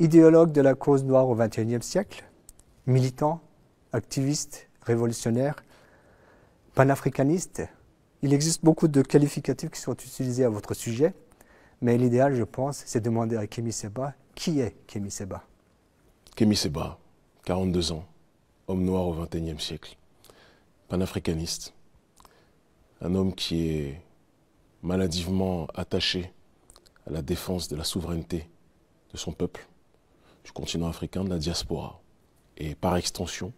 idéologue de la cause noire au XXIe siècle, militant, activiste, révolutionnaire, panafricaniste. Il existe beaucoup de qualificatifs qui sont utilisés à votre sujet, mais l'idéal, je pense, c'est de demander à Kémy Seba qui est Kémy Seba. Kémy Seba, 42 ans, homme noir au XXIe siècle, panafricaniste, un homme qui est maladivement attaché à la défense de la souveraineté de son peuple, du continent africain, de la diaspora. Et par extension,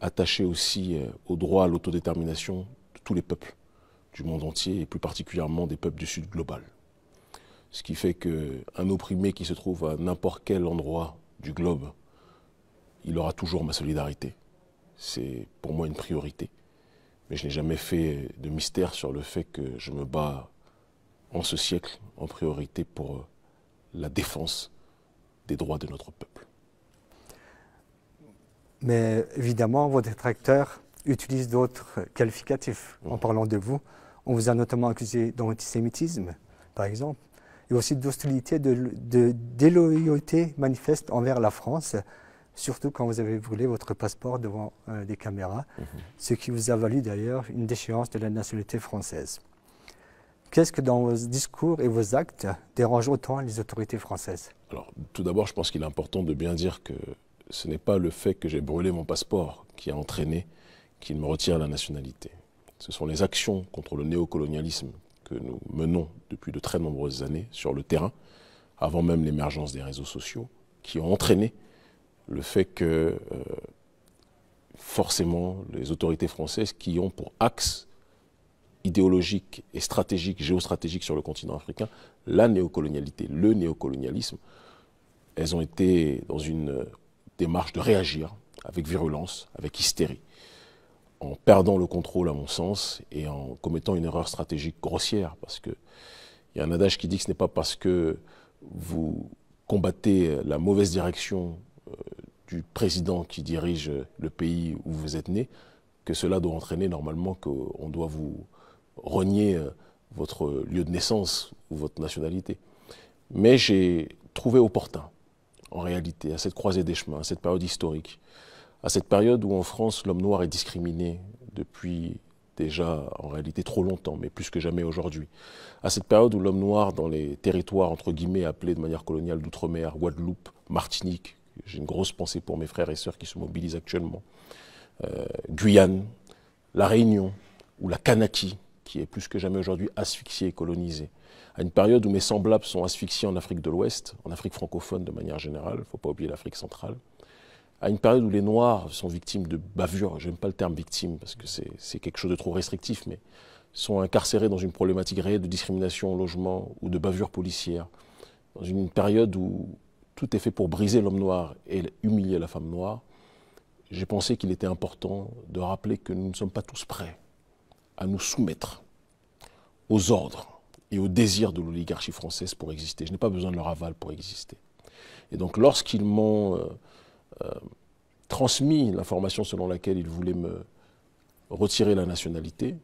attaché aussi euh, au droit à l'autodétermination de tous les peuples du monde entier et plus particulièrement des peuples du Sud global. Ce qui fait qu'un opprimé qui se trouve à n'importe quel endroit du globe, il aura toujours ma solidarité. C'est pour moi une priorité. Mais je n'ai jamais fait de mystère sur le fait que je me bats en ce siècle en priorité pour euh, la défense des droits de notre peuple. Mais évidemment, vos détracteurs utilisent d'autres qualificatifs en mhm. parlant de vous. On vous a notamment accusé d'antisémitisme, par exemple, et aussi d'hostilité, de déloyauté manifeste envers la France, surtout quand vous avez brûlé votre passeport devant euh, des caméras, mhm. ce qui vous a valu d'ailleurs une déchéance de la nationalité française. Qu'est-ce que dans vos discours et vos actes dérange autant les autorités françaises Alors, tout d'abord, je pense qu'il est important de bien dire que ce n'est pas le fait que j'ai brûlé mon passeport qui a entraîné qu'il me retire la nationalité. Ce sont les actions contre le néocolonialisme que nous menons depuis de très nombreuses années sur le terrain, avant même l'émergence des réseaux sociaux, qui ont entraîné le fait que euh, forcément les autorités françaises qui ont pour axe idéologique et stratégique, géostratégique sur le continent africain, la néocolonialité, le néocolonialisme, elles ont été dans une euh, démarche de réagir avec virulence, avec hystérie, en perdant le contrôle à mon sens et en commettant une erreur stratégique grossière, parce que il y a un adage qui dit que ce n'est pas parce que vous combattez la mauvaise direction euh, du président qui dirige le pays où vous êtes né que cela doit entraîner normalement qu'on doit vous renier euh, votre lieu de naissance ou votre nationalité. Mais j'ai trouvé opportun, en réalité, à cette croisée des chemins, à cette période historique, à cette période où en France l'homme noir est discriminé depuis déjà en réalité trop longtemps, mais plus que jamais aujourd'hui. À cette période où l'homme noir dans les territoires entre guillemets appelés de manière coloniale d'outre-mer, Guadeloupe, Martinique, j'ai une grosse pensée pour mes frères et sœurs qui se mobilisent actuellement, euh, Guyane, La Réunion ou la Kanaki, qui est plus que jamais aujourd'hui asphyxié et colonisé. À une période où mes semblables sont asphyxiés en Afrique de l'Ouest, en Afrique francophone de manière générale, il ne faut pas oublier l'Afrique centrale, à une période où les Noirs sont victimes de bavures, j'aime pas le terme victime parce que c'est quelque chose de trop restrictif, mais sont incarcérés dans une problématique réelle de discrimination au logement ou de bavures policières, dans une période où tout est fait pour briser l'homme noir et humilier la femme noire, j'ai pensé qu'il était important de rappeler que nous ne sommes pas tous prêts à nous soumettre aux ordres et aux désirs de l'oligarchie française pour exister. Je n'ai pas besoin de leur aval pour exister. Et donc lorsqu'ils m'ont euh, euh, transmis l'information selon laquelle ils voulaient me retirer la nationalité,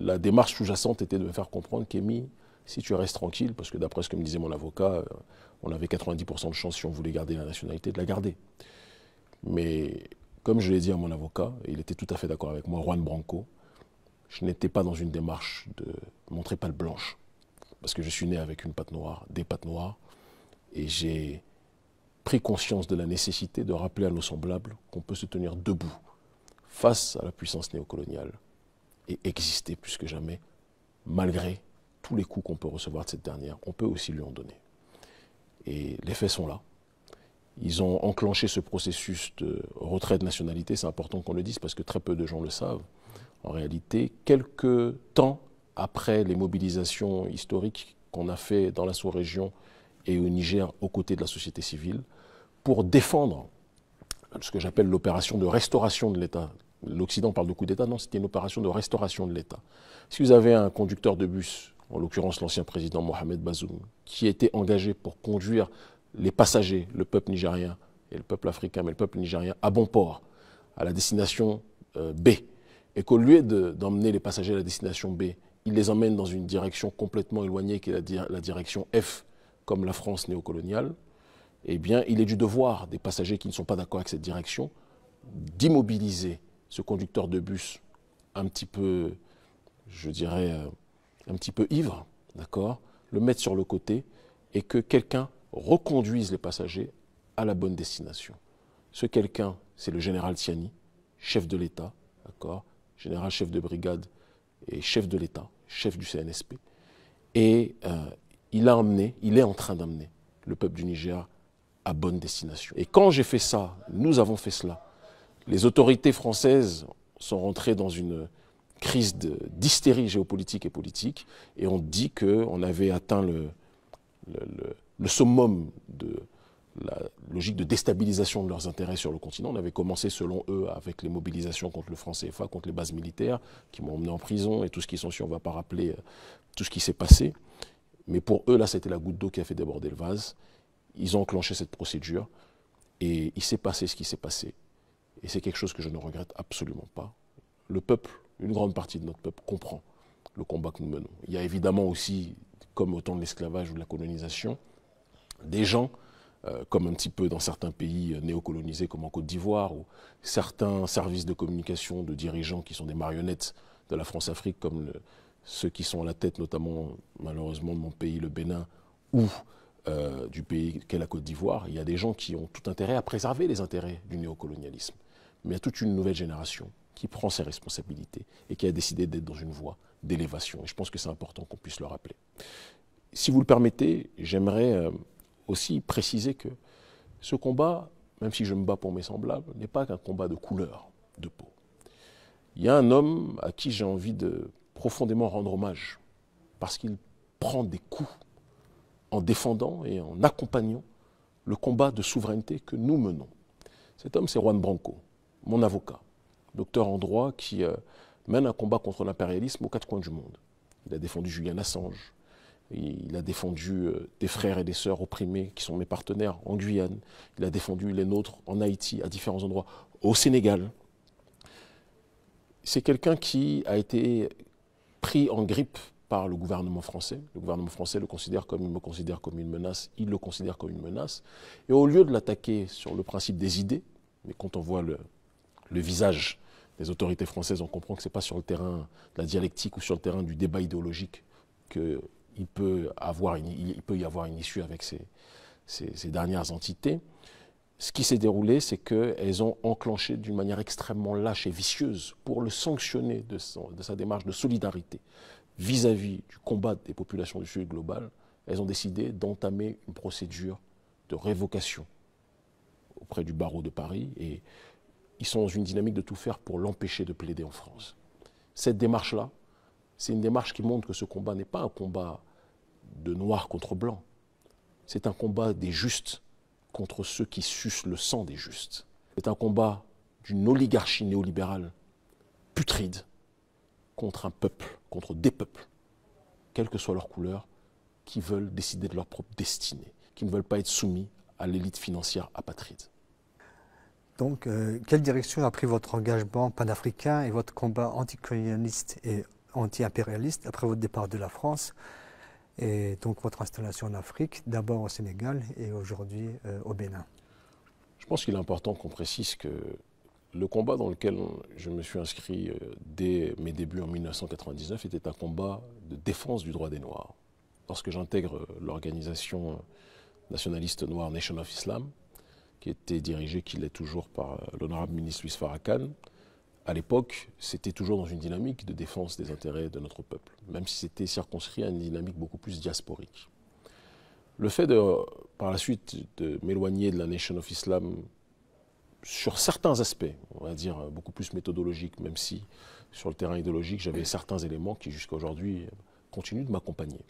la démarche sous-jacente était de me faire comprendre qu'Émi, si tu restes tranquille, parce que d'après ce que me disait mon avocat, euh, on avait 90% de chance, si on voulait garder la nationalité, de la garder. Mais comme je l'ai dit à mon avocat, et il était tout à fait d'accord avec moi, Juan Branco, je n'étais pas dans une démarche de montrer pâle blanche. Parce que je suis né avec une patte noire, des pattes noires, et j'ai pris conscience de la nécessité de rappeler à nos semblables qu'on peut se tenir debout face à la puissance néocoloniale et exister plus que jamais, malgré tous les coups qu'on peut recevoir de cette dernière. On peut aussi lui en donner. Et les faits sont là. Ils ont enclenché ce processus de retrait de nationalité. C'est important qu'on le dise parce que très peu de gens le savent en réalité quelques temps après les mobilisations historiques qu'on a fait dans la sous-région et au Niger aux côtés de la société civile pour défendre ce que j'appelle l'opération de restauration de l'État. L'Occident parle de coup d'État, non, c'était une opération de restauration de l'État. Si vous avez un conducteur de bus, en l'occurrence l'ancien président Mohamed Bazoum, qui était engagé pour conduire les passagers, le peuple nigérien et le peuple africain, mais le peuple nigérien, à bon port, à la destination euh, B, et qu'au lieu d'emmener les passagers à la destination B, il les emmène dans une direction complètement éloignée qui est la, direction F, comme la France néocoloniale, eh bien, il est du devoir des passagers qui ne sont pas d'accord avec cette direction d'immobiliser ce conducteur de bus un petit peu, je dirais, euh, un petit peu ivre, d'accord, le mettre sur le côté et que quelqu'un reconduise les passagers à la bonne destination. Ce quelqu'un, c'est le général Tiani, chef de l'État, d'accord, général chef de brigade et chef de l'État, chef du CNSP. Et euh, il a emmené, il est en train d'amener le peuple du Niger à bonne destination. Et quand j'ai fait ça, nous avons fait cela, les autorités françaises sont rentrées dans une crise d'hystérie géopolitique et politique, et on dit qu'on avait atteint le summum de, la logique de déstabilisation de leurs intérêts sur le continent. On avait commencé, selon eux, avec les mobilisations contre le franc CFA, contre les bases militaires, qui m'ont emmené en prison et tout ce qui suit, On va pas rappeler euh, tout ce qui s'est passé. Mais pour eux, là, c'était la goutte d'eau qui a fait déborder le vase. Ils ont enclenché cette procédure et il s'est passé ce qui s'est passé. Et c'est quelque chose que je ne regrette absolument pas. Le peuple, une grande partie de notre peuple, comprend le combat que nous menons. Il y a évidemment aussi, comme au temps de l'esclavage ou de la colonisation, des gens euh, comme un petit peu dans certains pays euh, néocolonisés comme en Côte d'Ivoire, ou certains services de communication de dirigeants qui sont des marionnettes de la France-Afrique, comme ceux qui sont à la tête notamment malheureusement de mon pays, le Bénin, ou euh, du pays qu'est la Côte d'Ivoire, il y a des gens qui ont tout intérêt à préserver les intérêts du néocolonialisme. Mais il y a toute une nouvelle génération qui prend ses responsabilités et qui a décidé d'être dans une voie d'élévation. Et je pense que c'est important qu'on puisse le rappeler. Si vous le permettez, j'aimerais aussi préciser que ce combat, même si je me bats pour mes semblables, n'est pas qu'un combat de couleur, de peau. Il y a un homme à qui j'ai envie de profondément rendre hommage, parce qu'il prend des coups en défendant et en accompagnant le combat de souveraineté que nous menons. Cet homme, c'est Juan Branco, mon avocat, docteur en droit qui euh, mène un combat contre l'impérialisme aux quatre coins du monde. Il a défendu Julian Assange, il a défendu euh, des frères et des sœurs opprimés qui sont mes partenaires en Guyane. Il a défendu les nôtres en Haïti, à différents endroits, au Sénégal. C'est quelqu'un qui a été pris en grippe par le gouvernement français. Le gouvernement français le considère comme il me considère comme une menace, il le considère comme une menace. Et au lieu de l'attaquer sur le principe des idées, mais quand on voit le, visage des autorités françaises, on comprend que ce n'est pas sur le terrain de la dialectique ou sur le terrain du débat idéologique que il peut, avoir il peut y avoir une issue avec ces, dernières entités. Ce qui s'est déroulé, c'est qu'elles ont enclenché d'une manière extrêmement lâche et vicieuse pour le sanctionner de, sa démarche de solidarité vis à -vis du combat des populations du Sud global. Elles ont décidé d'entamer une procédure de révocation auprès du barreau de Paris et ils sont dans une dynamique de tout faire pour l'empêcher de plaider en France. Cette démarche-là, c'est une démarche qui montre que ce combat n'est pas un combat de noir contre blanc. C'est un combat des justes contre ceux qui sucent le sang des justes. C'est un combat d'une oligarchie néolibérale putride contre un peuple, contre des peuples, quelle que soit leur couleur, qui veulent décider de leur propre destinée, qui ne veulent pas être soumis à l'élite financière apatride. Donc, euh, quelle direction a pris votre engagement panafricain et votre combat anticolonialiste et anti-impérialiste après votre départ de la France et donc votre installation en Afrique, d'abord au Sénégal et aujourd'hui euh, au Bénin. Je pense qu'il est important qu'on précise que le combat dans lequel je me suis inscrit euh, dès mes débuts en 1999 était un combat de défense du droit des Noirs. Lorsque j'intègre euh, l'organisation nationaliste noire Nation of Islam, qui était dirigée, qui l'est toujours par l'honorable ministre Louis Farrakhan, à l'époque, c'était toujours dans une dynamique de défense des intérêts de notre peuple, même si c'était circonscrit à une dynamique beaucoup plus diasporique. Le fait de, par la suite, de m'éloigner de la Nation of Islam sur certains aspects, on va dire beaucoup plus méthodologiques, même si sur le terrain idéologique, j'avais certains éléments qui jusqu'à aujourd'hui continuent de m'accompagner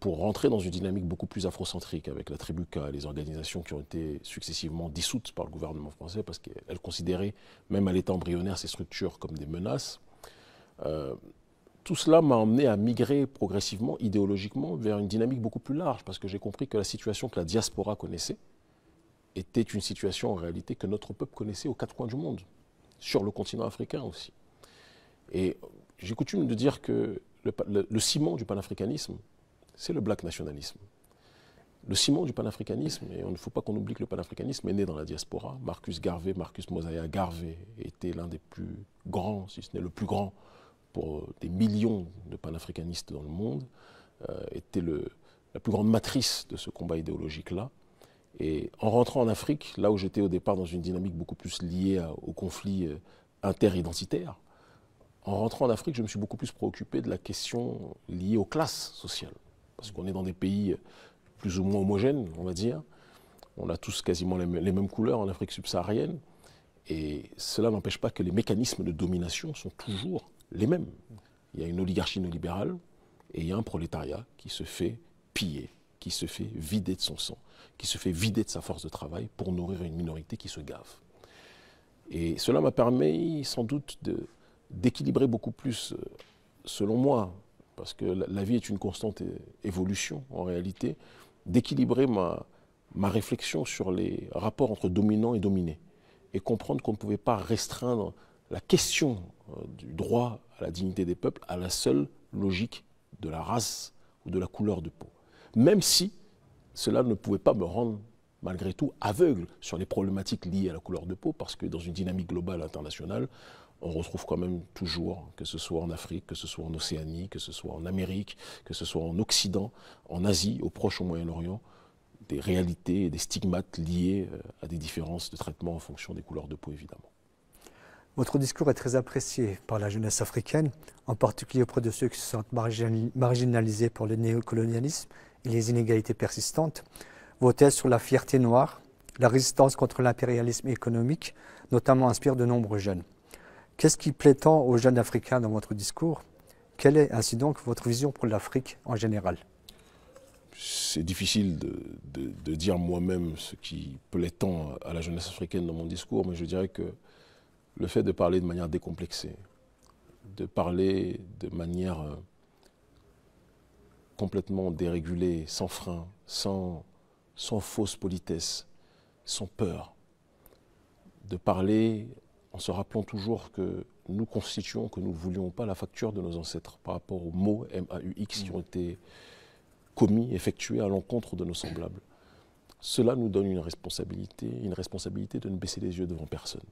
pour rentrer dans une dynamique beaucoup plus afrocentrique avec la tribu Tribuca, les organisations qui ont été successivement dissoutes par le gouvernement français parce qu'elles considéraient, même à l'état embryonnaire, ces structures comme des menaces. Euh, tout cela m'a amené à migrer progressivement, idéologiquement, vers une dynamique beaucoup plus large parce que j'ai compris que la situation que la diaspora connaissait était une situation en réalité que notre peuple connaissait aux quatre coins du monde, sur le continent africain aussi. Et j'ai coutume de dire que le, le ciment du panafricanisme, c'est le black nationalisme. Le ciment du panafricanisme, et il ne faut pas qu'on oublie que le panafricanisme est né dans la diaspora. Marcus Garvey, Marcus Mosaya Garvey était l'un des plus grands, si ce n'est le plus grand, pour euh, des millions de panafricanistes dans le monde, euh, était le, la plus grande matrice de ce combat idéologique-là. Et en rentrant en Afrique, là où j'étais au départ dans une dynamique beaucoup plus liée au conflit euh, interidentitaire, en rentrant en Afrique, je me suis beaucoup plus préoccupé de la question liée aux classes sociales parce qu'on est dans des pays plus ou moins homogènes, on va dire. On a tous quasiment les, mêmes couleurs en Afrique subsaharienne. Et cela n'empêche pas que les mécanismes de domination sont toujours les mêmes. Il y a une oligarchie néolibérale et il y a un prolétariat qui se fait piller, qui se fait vider de son sang, qui se fait vider de sa force de travail pour nourrir une minorité qui se gave. Et cela m'a permis sans doute d'équilibrer beaucoup plus, euh, selon moi, parce que la vie est une constante évolution en réalité, d'équilibrer ma, ma réflexion sur les rapports entre dominants et dominés et comprendre qu'on ne pouvait pas restreindre la question euh, du droit à la dignité des peuples à la seule logique de la race ou de la couleur de peau. Même si cela ne pouvait pas me rendre malgré tout aveugle sur les problématiques liées à la couleur de peau, parce que dans une dynamique globale internationale, on retrouve quand même toujours, que ce soit en Afrique, que ce soit en Océanie, que ce soit en Amérique, que ce soit en Occident, en Asie, au Proche, au Moyen-Orient, des réalités et des stigmates liés euh, à des différences de traitement en fonction des couleurs de peau, évidemment. Votre discours est très apprécié par la jeunesse africaine, en particulier auprès de ceux qui se sentent marginalisés par le néocolonialisme et les inégalités persistantes. Vos thèses sur la fierté noire, la résistance contre l'impérialisme économique, notamment, inspirent de nombreux jeunes. Qu'est-ce qui plaît tant aux jeunes Africains dans votre discours Quelle est ainsi donc votre vision pour l'Afrique en général C'est difficile de, dire moi-même ce qui plaît tant à la jeunesse africaine dans mon discours, mais je dirais que le fait de parler de manière décomplexée, de parler de manière euh, complètement dérégulée, sans frein, sans, sans fausse politesse, sans peur, de parler en se rappelant toujours que nous constituons, que nous ne voulions pas la facture de nos ancêtres par rapport aux mots m x qui ont été commis, effectués à l'encontre de nos semblables. Cela nous donne une responsabilité, une responsabilité de ne baisser les yeux devant personne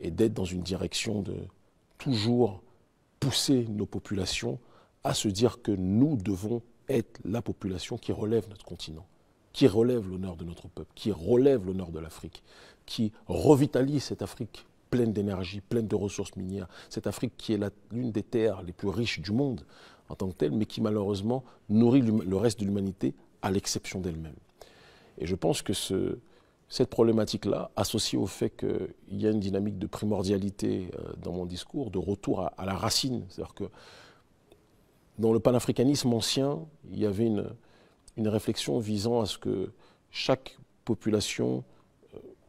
et d'être dans une direction de toujours pousser nos populations à se dire que nous devons être la population qui relève notre continent, qui relève l'honneur de notre peuple, qui relève l'honneur de l'Afrique, qui revitalise cette Afrique pleine d'énergie, pleine de ressources minières. Cette Afrique qui est l'une des terres les plus riches du monde en tant que telle, mais qui malheureusement nourrit le reste de l'humanité à l'exception d'elle-même. Et je pense que ce, cette problématique-là, associée au fait qu'il y a une dynamique de primordialité euh, dans mon discours, de retour à, la racine, c'est-à-dire que dans le panafricanisme ancien, il y avait une, une réflexion visant à ce que chaque population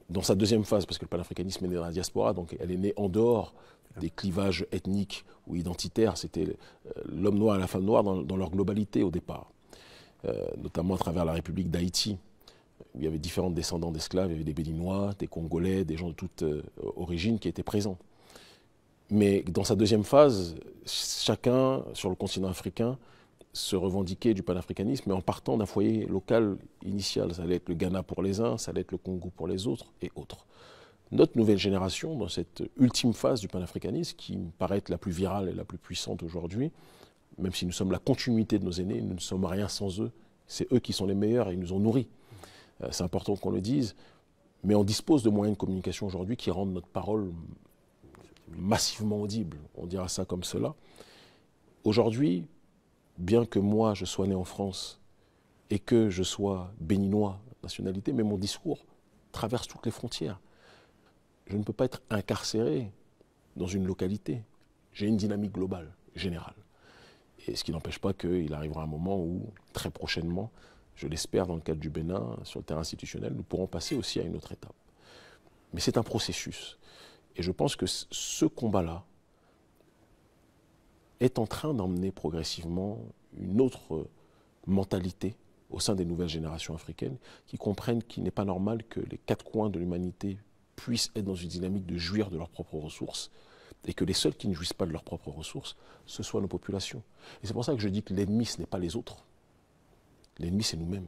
dans sa deuxième phase, parce que le panafricanisme est né dans la diaspora, donc elle est née en dehors des clivages ethniques ou identitaires. C'était euh, l'homme noir et la femme noire dans, leur globalité au départ, euh, notamment à travers la République d'Haïti, il y avait différents descendants d'esclaves, il y avait des Béninois, des Congolais, des gens de toute euh, origines qui étaient présents. Mais dans sa deuxième phase, chacun sur le continent africain se revendiquer du panafricanisme, mais en partant d'un foyer local initial. Ça allait être le Ghana pour les uns, ça allait être le Congo pour les autres et autres. Notre nouvelle génération, dans cette ultime phase du panafricanisme, qui me paraît être la plus virale et la plus puissante aujourd'hui, même si nous sommes la continuité de nos aînés, nous ne sommes rien sans eux. C'est eux qui sont les meilleurs et ils nous ont nourris. Euh, c'est important qu'on le dise. Mais on dispose de moyens de communication aujourd'hui qui rendent notre parole massivement audible. On dira ça comme cela. Aujourd'hui, bien que moi je sois né en France et que je sois béninois, nationalité, mais mon discours traverse toutes les frontières. Je ne peux pas être incarcéré dans une localité. J'ai une dynamique globale, générale. Et ce qui n'empêche pas qu'il arrivera un moment où, très prochainement, je l'espère dans le cadre du Bénin, sur le terrain institutionnel, nous pourrons passer aussi à une autre étape. Mais c'est un processus. Et je pense que ce combat-là, est en train d'emmener progressivement une autre mentalité au sein des nouvelles générations africaines qui comprennent qu'il n'est pas normal que les quatre coins de l'humanité puissent être dans une dynamique de jouir de leurs propres ressources et que les seuls qui ne jouissent pas de leurs propres ressources, ce soient nos populations. Et c'est pour ça que je dis que l'ennemi, ce n'est pas les autres. L'ennemi, c'est nous-mêmes.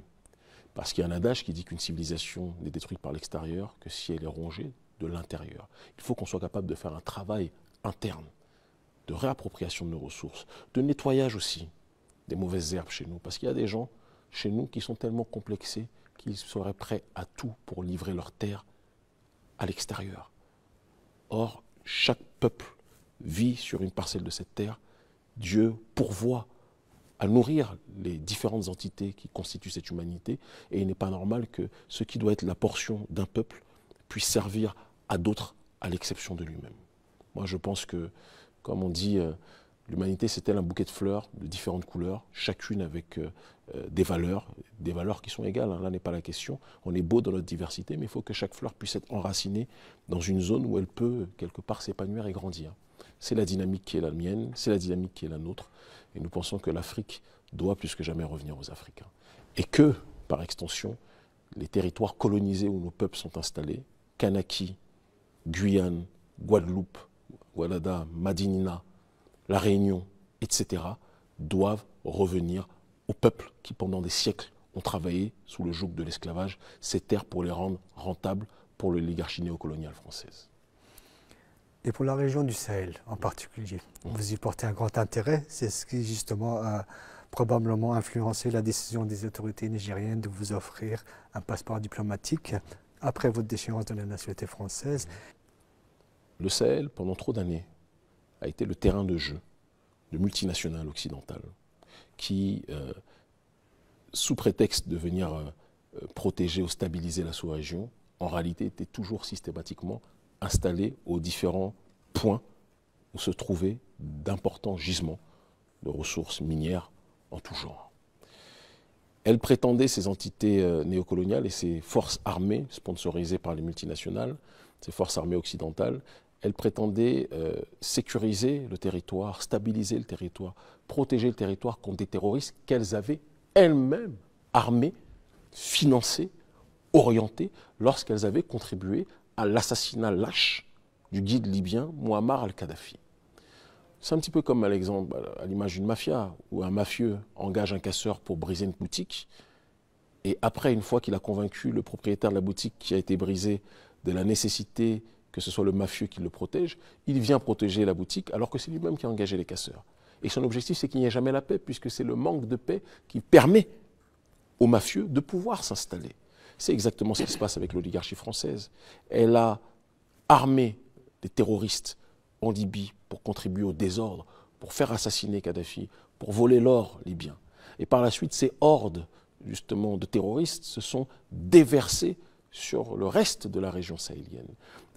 Parce qu'il y a un adage qui dit qu'une civilisation n'est détruite par l'extérieur que si elle est rongée de l'intérieur. Il faut qu'on soit capable de faire un travail interne de réappropriation de nos ressources, de nettoyage aussi des mauvaises herbes chez nous. Parce qu'il y a des gens chez nous qui sont tellement complexés qu'ils seraient prêts à tout pour livrer leur terre à l'extérieur. Or, chaque peuple vit sur une parcelle de cette terre. Dieu pourvoit à nourrir les différentes entités qui constituent cette humanité. Et il n'est pas normal que ce qui doit être la portion d'un peuple puisse servir à d'autres à l'exception de lui-même. Moi, je pense que comme on dit, euh, l'humanité c'est elle un bouquet de fleurs de différentes couleurs, chacune avec euh, euh, des valeurs, des valeurs qui sont égales, hein, là n'est pas la question. On est beau dans notre diversité, mais il faut que chaque fleur puisse être enracinée dans une zone où elle peut, quelque part, s'épanouir et grandir. C'est la dynamique qui est la mienne, c'est la dynamique qui est la nôtre, et nous pensons que l'Afrique doit plus que jamais revenir aux Africains. Et que, par extension, les territoires colonisés où nos peuples sont installés, Kanaki, Guyane, Guadeloupe, Walada, Madinina, La Réunion, etc., doivent revenir au peuple qui, pendant des siècles, ont travaillé sous le joug de l'esclavage, ces terres pour les rendre rentables pour l'oligarchie néocoloniale française. Et pour la région du Sahel en particulier, mmh. vous y portez un grand intérêt. C'est ce qui, justement, a probablement influencé la décision des autorités nigériennes de vous offrir un passeport diplomatique après votre déchéance de la nationalité française. Mmh le Sahel, pendant trop d'années, a été le terrain de jeu de multinationales occidentales qui, euh, sous prétexte de venir euh, protéger ou stabiliser la sous-région, en réalité étaient toujours systématiquement installées aux différents points où se trouvaient d'importants gisements de ressources minières en tout genre. Elles prétendaient, ces entités euh, néocoloniales et ces forces armées sponsorisées par les multinationales, ces forces armées occidentales, elle prétendait euh, sécuriser le territoire, stabiliser le territoire, protéger le territoire contre des terroristes qu'elles avaient elles-mêmes armés, financés, orientés, lorsqu'elles avaient contribué à l'assassinat lâche du guide libyen Muammar al-Kadhafi. C'est un petit peu comme à bah, l'image d'une mafia, où un mafieux engage un casseur pour briser une boutique, et après, une fois qu'il a convaincu le propriétaire de la boutique qui a été brisée de la nécessité que ce soit le mafieux qui le protège, il vient protéger la boutique alors que c'est lui-même qui a engagé les casseurs. Et son objectif, c'est qu'il n'y ait jamais la paix, puisque c'est le manque de paix qui permet aux mafieux de pouvoir s'installer. C'est exactement ce qui se passe avec l'oligarchie française. Elle a armé des terroristes en Libye pour contribuer au désordre, pour faire assassiner Kadhafi, pour voler l'or libyen. Et par la suite, ces hordes, justement, de terroristes se sont déversées sur le reste de la région sahélienne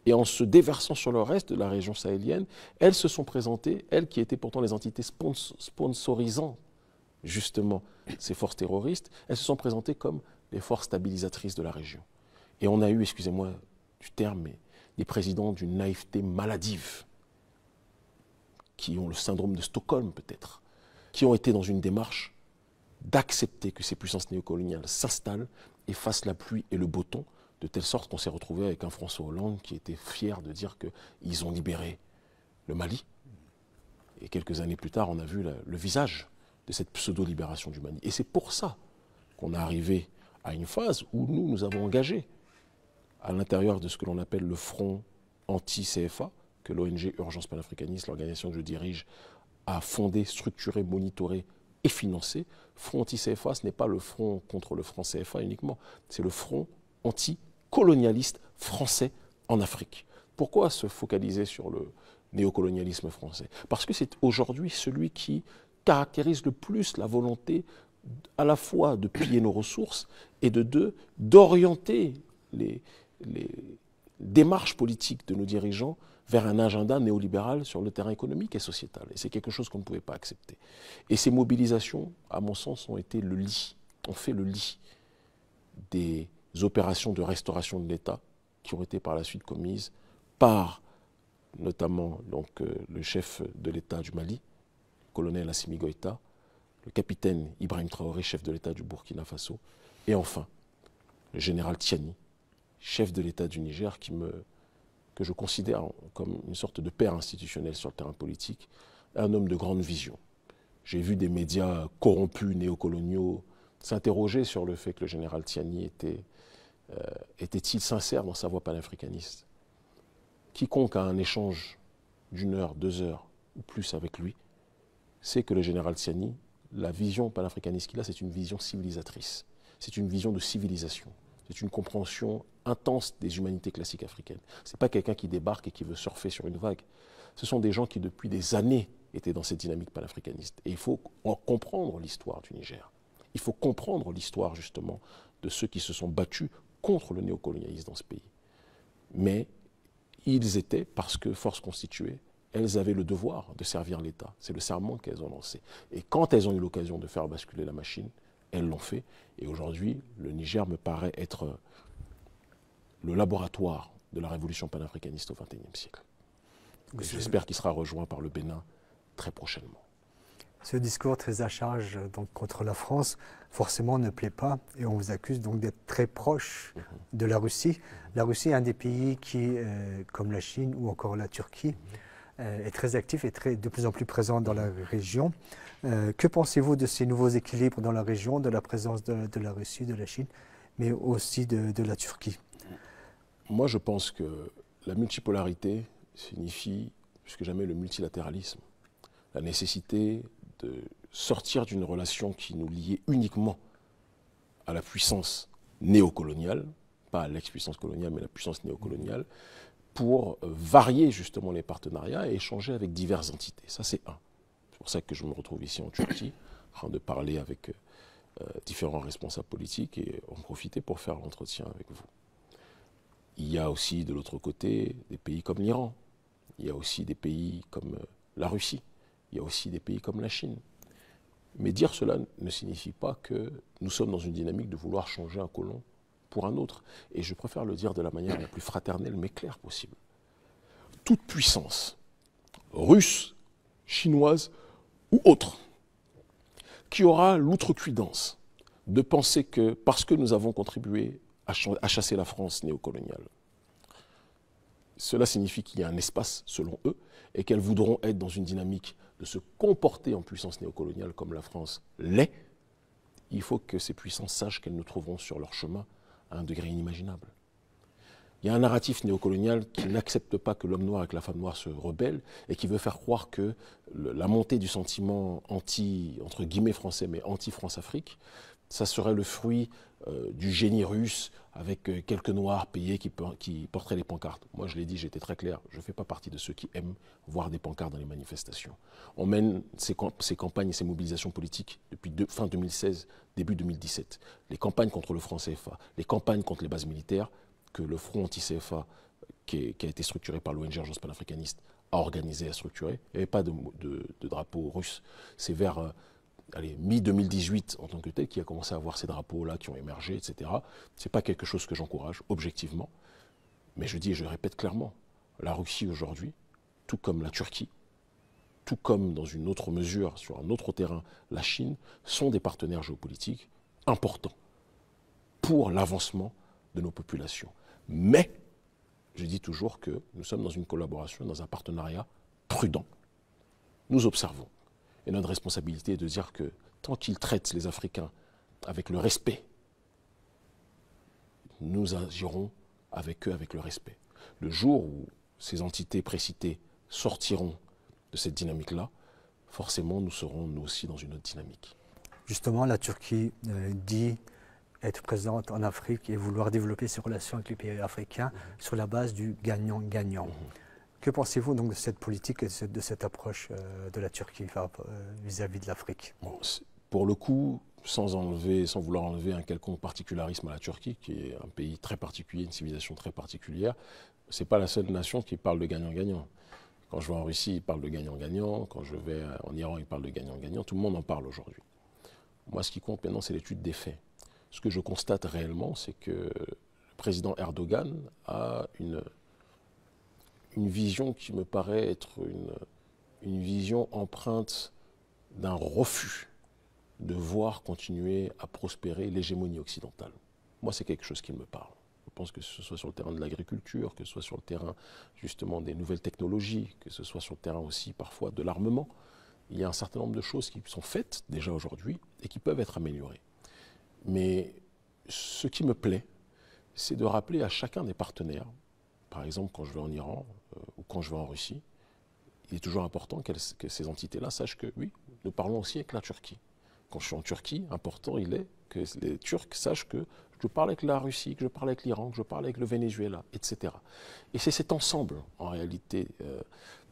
et en se déversant sur le reste de la région sahélienne, elles se sont présentées, elles qui étaient pourtant les entités sponsorisant justement ces forces terroristes, elles se sont présentées comme les forces stabilisatrices de la région. Et on a eu, excusez-moi du terme, mais des présidents d'une naïveté maladive, qui ont le syndrome de Stockholm peut-être, qui ont été dans une démarche d'accepter que ces puissances néocoloniales s'installent et fassent la pluie et le beau temps, de telle sorte qu'on s'est retrouvé avec un François Hollande qui était fier de dire qu'ils ont libéré le Mali. Et quelques années plus tard, on a vu le visage de cette pseudo-libération du Mali. Et c'est pour ça qu'on est arrivé à une phase où nous, nous avons engagé à l'intérieur de ce que l'on appelle le front anti-CFA, que l'ONG Urgence panafricaniste, l'organisation que je dirige, a fondé, structuré, monitoré et financé. Front anti-CFA, ce n'est pas le front contre le franc CFA uniquement, c'est le front anti-CFA colonialiste français en Afrique. Pourquoi se focaliser sur le néocolonialisme français Parce que c'est aujourd'hui celui qui caractérise le plus la volonté à la fois de piller nos ressources et de deux, d'orienter les, les démarches politiques de nos dirigeants vers un agenda néolibéral sur le terrain économique et sociétal. Et c'est quelque chose qu'on ne pouvait pas accepter. Et ces mobilisations, à mon sens, ont été le lit, ont fait le lit des opérations de restauration de l'État qui ont été par la suite commises par notamment donc, euh, le chef de l'État du Mali, le colonel Assimi Goïta, le capitaine Ibrahim Traoré, chef de l'État du Burkina Faso, et enfin le général Tiani, chef de l'État du Niger, qui me, que je considère comme une sorte de père institutionnel sur le terrain politique, un homme de grande vision. J'ai vu des médias corrompus, néocoloniaux, s'interroger sur le fait que le général Tiani était, euh, il sincère dans sa voie panafricaniste Quiconque a un échange d'une heure, deux heures ou plus avec lui sait que le général Tiani, la vision panafricaniste qu'il a, c'est une vision civilisatrice, c'est une vision de civilisation, c'est une compréhension intense des humanités classiques africaines. Ce n'est pas quelqu'un qui débarque et qui veut surfer sur une vague. Ce sont des gens qui, depuis des années, étaient dans cette dynamique panafricaniste. Et il faut en comprendre l'histoire du Niger. Il faut comprendre l'histoire justement de ceux qui se sont battus contre le néocolonialisme dans ce pays. Mais ils étaient, parce que force constituée, elles avaient le devoir de servir l'État. C'est le serment qu'elles ont lancé. Et quand elles ont eu l'occasion de faire basculer la machine, elles l'ont fait. Et aujourd'hui, le Niger me paraît être le laboratoire de la révolution panafricaniste au XXIe siècle. J'espère qu'il sera rejoint par le Bénin très prochainement. Ce discours très à charge euh, contre la France, forcément, ne plaît pas et on vous accuse donc d'être très proche mhm. de la Russie. La Russie est un des pays qui, euh, comme la Chine ou encore la Turquie, euh, est très actif et très, de plus en plus présent dans la région. que pensez-vous de ces nouveaux équilibres dans la région, de la présence de, la Russie, de la Chine, mais aussi de, de la Turquie Moi, je pense que la multipolarité signifie plus que jamais le multilatéralisme, la nécessité de sortir d'une relation qui nous liait uniquement à la puissance néocoloniale, pas à l'ex-puissance coloniale, mais à la puissance néocoloniale, pour euh, varier justement les partenariats et échanger avec diverses entités. Ça, c'est un. C'est pour ça que je me retrouve ici en Turquie, en train de parler avec euh, euh, différents responsables politiques et en profiter pour faire l'entretien avec vous. Il y a aussi de l'autre côté des pays comme l'Iran, il y a aussi des pays comme la Russie, il y a aussi des pays comme la Chine. Mais dire cela ne signifie pas que nous sommes dans une dynamique de vouloir changer un colon pour un autre. Et je préfère le dire de la manière la plus fraternelle mais claire possible. Toute puissance, russe, chinoise ou autre, qui aura l'outrecuidance de penser que parce que nous avons contribué à, chasser la France néocoloniale, cela signifie qu'il y a un espace selon eux et qu'elles voudront être dans une dynamique de se comporter en puissance néocoloniale comme la France l'est, il faut que ces puissances sachent qu'elles nous trouveront sur leur chemin à un degré inimaginable. Il y a un narratif néocolonial qui n'accepte pas que l'homme noir et que la femme noire se rebellent et qui veut faire croire que la montée du sentiment anti, entre guillemets français, mais anti-France-Afrique, ça serait le fruit euh, du génie russe avec euh, quelques noirs payés qui, qui, porteraient les pancartes. Moi, je l'ai dit, j'étais très clair, je ne fais pas partie de ceux qui aiment voir des pancartes dans les manifestations. On mène ces, campagnes et ces mobilisations politiques depuis fin 2016, début 2017. Les campagnes contre le Front CFA, les campagnes contre les bases militaires que le front anti-CFA, qui, a été structuré par l'ONG Urgence panafricaniste, a organisé, a structuré. Il n'y avait pas de, drapeau russe. C'est vers... Euh, Allez mi-2018 en tant que tel, qui a commencé à voir ces drapeaux-là qui ont émergé, etc. Ce n'est pas quelque chose que j'encourage, objectivement. Mais je dis et je répète clairement, la Russie aujourd'hui, tout comme la Turquie, tout comme dans une autre mesure, sur un autre terrain, la Chine, sont des partenaires géopolitiques importants pour l'avancement de nos populations. Mais, je dis toujours que nous sommes dans une collaboration, dans un partenariat prudent. Nous observons. Et notre responsabilité est de dire que tant qu'ils traitent les Africains avec le respect, nous agirons avec eux avec le respect. Le jour où ces entités précitées sortiront de cette dynamique-là, forcément nous serons nous aussi dans une autre dynamique. Justement, la Turquie euh, dit être présente en Afrique et vouloir développer ses relations avec les pays africains mhm. sur la base du gagnant-gagnant. Mhm. Que pensez-vous donc de cette politique et de cette approche euh, de la Turquie euh, vis-à-vis de l'Afrique Pour le coup, sans, enlever, sans vouloir enlever un quelconque particularisme à la Turquie, qui est un pays très particulier, une civilisation très particulière, ce n'est pas la seule nation qui parle de gagnant-gagnant. Quand je vais en Russie, ils parlent de gagnant-gagnant. Quand je vais euh, en Iran, ils parlent de gagnant-gagnant. Tout le monde en parle aujourd'hui. Moi, ce qui compte maintenant, c'est l'étude des faits. Ce que je constate réellement, c'est que le président Erdogan a une une vision qui me paraît être une, une vision empreinte d'un refus de voir continuer à prospérer l'hégémonie occidentale. Moi, c'est quelque chose qui me parle. Je pense que ce soit sur le terrain de l'agriculture, que ce soit sur le terrain justement des nouvelles technologies, que ce soit sur le terrain aussi parfois de l'armement, il y a un certain nombre de choses qui sont faites déjà aujourd'hui et qui peuvent être améliorées. Mais ce qui me plaît, c'est de rappeler à chacun des partenaires, par exemple, quand je vais en Iran euh, ou quand je vais en Russie, il est toujours important que ces entités-là sachent que, oui, nous parlons aussi avec la Turquie. Quand je suis en Turquie, important il est que les Turcs sachent que je parle avec la Russie, que je parle avec l'Iran, que je parle avec le Venezuela, etc. Et c'est cet ensemble, en réalité, euh,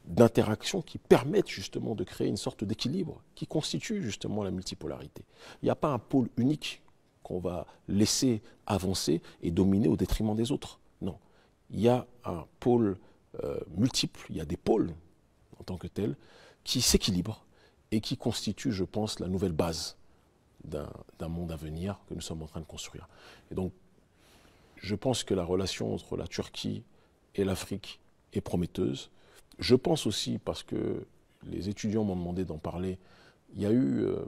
d'interactions qui permettent justement de créer une sorte d'équilibre qui constitue justement la multipolarité. Il n'y a pas un pôle unique qu'on va laisser avancer et dominer au détriment des autres il y a un pôle euh, multiple, il y a des pôles en tant que tels qui s'équilibrent et qui constituent, je pense, la nouvelle base d'un monde à venir que nous sommes en train de construire. Et donc, je pense que la relation entre la Turquie et l'Afrique est prometteuse. Je pense aussi, parce que les étudiants m'ont demandé d'en parler, il y a eu euh,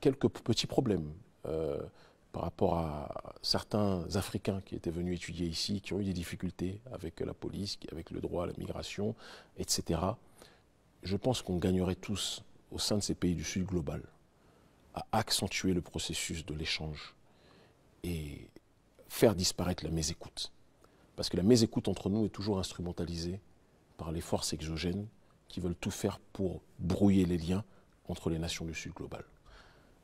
quelques petits problèmes. Euh, par rapport à certains Africains qui étaient venus étudier ici, qui ont eu des difficultés avec la police, avec le droit à la migration, etc., je pense qu'on gagnerait tous au sein de ces pays du Sud global à accentuer le processus de l'échange et faire disparaître la mésécoute. Parce que la mésécoute entre nous est toujours instrumentalisée par les forces exogènes qui veulent tout faire pour brouiller les liens entre les nations du Sud global.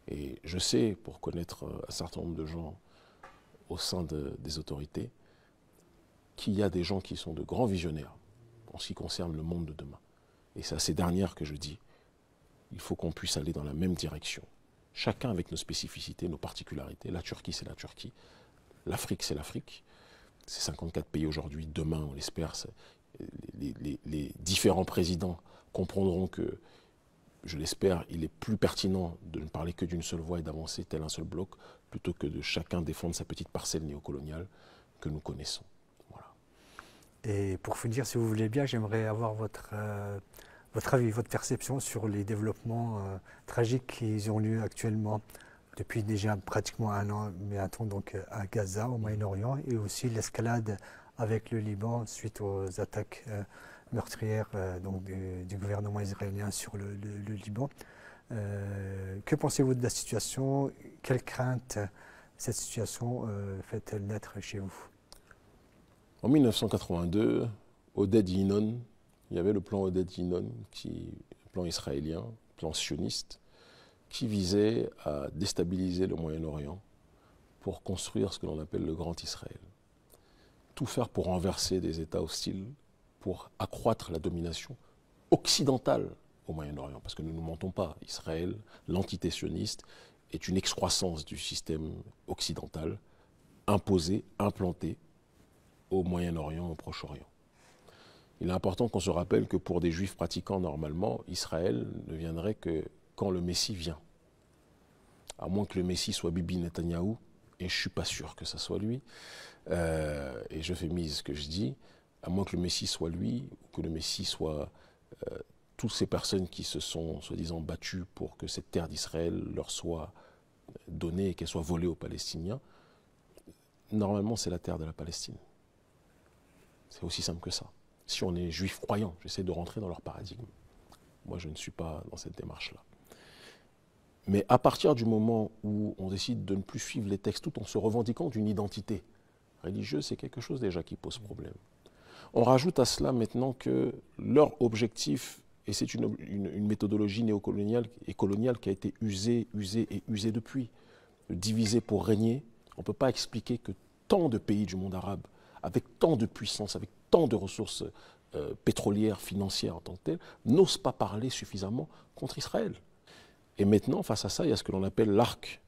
Et je sais, pour connaître euh, un certain nombre de gens au sein des autorités, qu'il y a des gens qui sont de grands visionnaires en ce qui concerne le monde de demain. Et c'est à ces dernières que je dis, il faut qu'on puisse aller dans la même direction. Chacun avec nos spécificités, nos particularités. La Turquie, c'est la Turquie. L'Afrique, c'est l'Afrique. C'est 54 pays aujourd'hui. Demain, on l'espère, euh, les, différents présidents comprendront que je l'espère, il est plus pertinent de ne parler que d'une seule voix et d'avancer tel un seul bloc, plutôt que de chacun défendre sa petite parcelle néocoloniale que nous connaissons. Voilà. Et pour finir, si vous voulez bien, j'aimerais avoir votre, euh, avis, votre perception sur les développements euh, tragiques qui ont lieu actuellement depuis déjà pratiquement un an, mais un temps donc euh, à Gaza, au Moyen-Orient, et aussi l'escalade avec le Liban suite aux attaques meurtrière euh, donc du, gouvernement israélien sur le, Liban. Euh, que pensez-vous de la situation Quelles craintes cette situation euh, fait-elle naître chez vous En 1982, Oded Yinon, il y avait le plan Oded Yinon, qui, plan israélien, plan sioniste, qui visait à déstabiliser le Moyen-Orient pour construire ce que l'on appelle le Grand Israël. Tout faire pour renverser des États hostiles pour accroître la domination occidentale au Moyen-Orient. Parce que nous ne nous mentons pas, Israël, l'entité sioniste, est une excroissance du système occidental imposé, implanté au Moyen-Orient, au Proche-Orient. Il est important qu'on se rappelle que pour des juifs pratiquants normalement, Israël ne viendrait que quand le Messie vient. À moins que le Messie soit Bibi Netanyahou, et je ne suis pas sûr que ça soit lui, euh, et je fais mise ce que je dis, à moins que le Messie soit lui, ou que le Messie soit euh, toutes ces personnes qui se sont soi-disant battues pour que cette terre d'Israël leur soit donnée et qu'elle soit volée aux Palestiniens, normalement c'est la terre de la Palestine. C'est aussi simple que ça. Si on est juif croyant, j'essaie de rentrer dans leur paradigme. Moi je ne suis pas dans cette démarche-là. Mais à partir du moment où on décide de ne plus suivre les textes tout en se revendiquant d'une identité religieuse, c'est quelque chose déjà qui pose problème. On rajoute à cela maintenant que leur objectif, et c'est une, méthodologie néocoloniale et coloniale qui a été usée, usée et usée depuis, divisée pour régner, on ne peut pas expliquer que tant de pays du monde arabe, avec tant de puissance, avec tant de ressources euh, pétrolières, financières en tant que telles, n'osent pas parler suffisamment contre Israël. Et maintenant, face à ça, il y a ce que l'on appelle l'arc,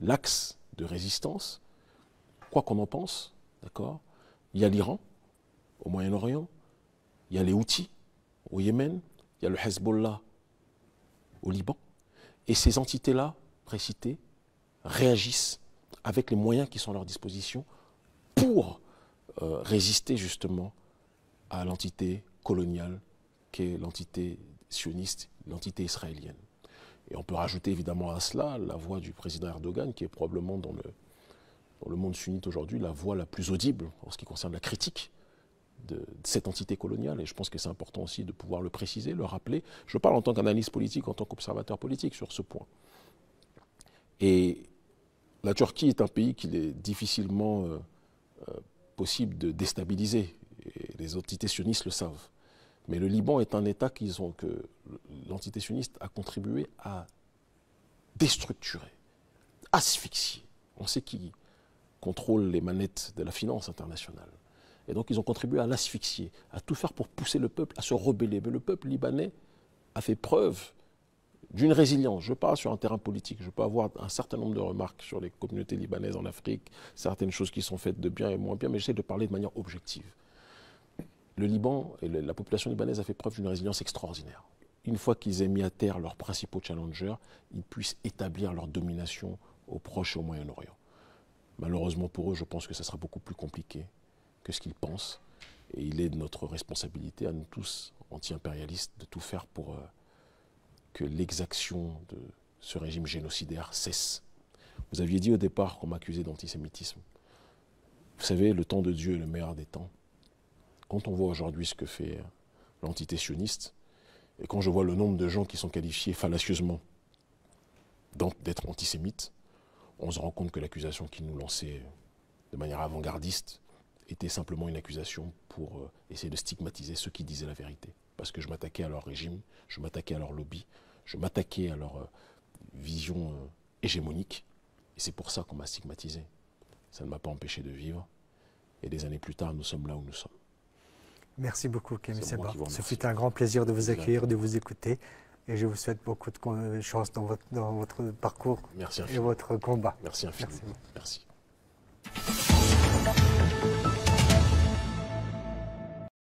l'axe de résistance, quoi qu'on en pense, d'accord Il y a l'Iran, au Moyen-Orient, il y a les Houthis au Yémen, il y a le Hezbollah au Liban. Et ces entités-là, précitées, réagissent avec les moyens qui sont à leur disposition pour euh, résister justement à l'entité coloniale qui est l'entité sioniste, l'entité israélienne. Et on peut rajouter évidemment à cela la voix du président Erdogan, qui est probablement dans le, dans le monde sunnite aujourd'hui la voix la plus audible en ce qui concerne la critique de, cette entité coloniale. Et je pense que c'est important aussi de pouvoir le préciser, le rappeler. Je parle en tant qu'analyste politique, en tant qu'observateur politique sur ce point. Et la Turquie est un pays qu'il est difficilement euh, euh, possible de déstabiliser. Et les entités sionistes le savent. Mais le Liban est un État qu'ils ont, que l'entité sioniste a contribué à déstructurer, asphyxier. On sait qui contrôle les manettes de la finance internationale. Et donc ils ont contribué à l'asphyxier, à tout faire pour pousser le peuple à se rebeller. Mais le peuple libanais a fait preuve d'une résilience. Je parle sur un terrain politique. Je peux avoir un certain nombre de remarques sur les communautés libanaises en Afrique, certaines choses qui sont faites de bien et moins bien, mais j'essaie de parler de manière objective. Le Liban et la population libanaise a fait preuve d'une résilience extraordinaire. Une fois qu'ils aient mis à terre leurs principaux challengers, ils puissent établir leur domination au Proche et au Moyen-Orient. Malheureusement pour eux, je pense que ça sera beaucoup plus compliqué que ce qu'ils pensent. Et il est de notre responsabilité à nous tous, anti-impérialistes, de tout faire pour euh, que l'exaction de ce régime génocidaire cesse. Vous aviez dit au départ qu'on m'accusait d'antisémitisme. Vous savez, le temps de Dieu est le meilleur des temps. Quand on voit aujourd'hui ce que fait euh, l'entité sioniste, et quand je vois le nombre de gens qui sont qualifiés fallacieusement d'être antisémites, on se rend compte que l'accusation qu'ils nous lançaient euh, de manière avant-gardiste était simplement une accusation pour euh, essayer de stigmatiser ceux qui disaient la vérité. Parce que je m'attaquais à leur régime, je m'attaquais à leur lobby, je m'attaquais à leur euh, vision euh, hégémonique. Et c'est pour ça qu'on m'a stigmatisé. Ça ne m'a pas empêché de vivre. Et des années plus tard, nous sommes là où nous sommes. Merci beaucoup, Camille Seba. Ce fut un grand plaisir de vous accueillir, de vous écouter. Et je vous souhaite beaucoup de chance dans votre, dans votre parcours et votre combat. Merci infiniment. Merci.